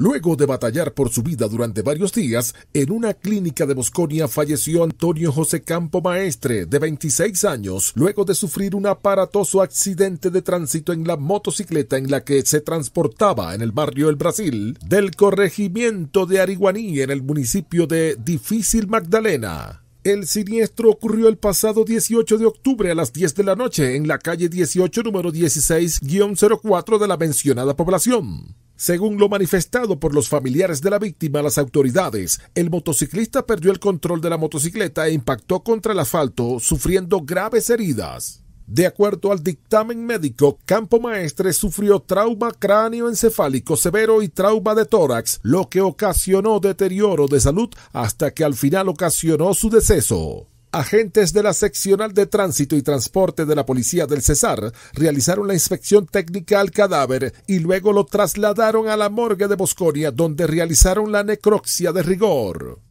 Luego de batallar por su vida durante varios días, en una clínica de Bosconia falleció Antonio José Campo Maestre, de 26 años, luego de sufrir un aparatoso accidente de tránsito en la motocicleta en la que se transportaba en el barrio El Brasil, del corregimiento de Ariguaní, en el municipio de Difícil Magdalena. El siniestro ocurrió el pasado 18 de octubre a las 10 de la noche en la calle 18, número 16-04 de la mencionada población. Según lo manifestado por los familiares de la víctima a las autoridades, el motociclista perdió el control de la motocicleta e impactó contra el asfalto, sufriendo graves heridas. De acuerdo al dictamen médico, Campo Maestre sufrió trauma cráneoencefálico severo y trauma de tórax, lo que ocasionó deterioro de salud hasta que al final ocasionó su deceso. Agentes de la seccional de tránsito y transporte de la policía del Cesar realizaron la inspección técnica al cadáver y luego lo trasladaron a la morgue de Bosconia donde realizaron la necropsia de rigor.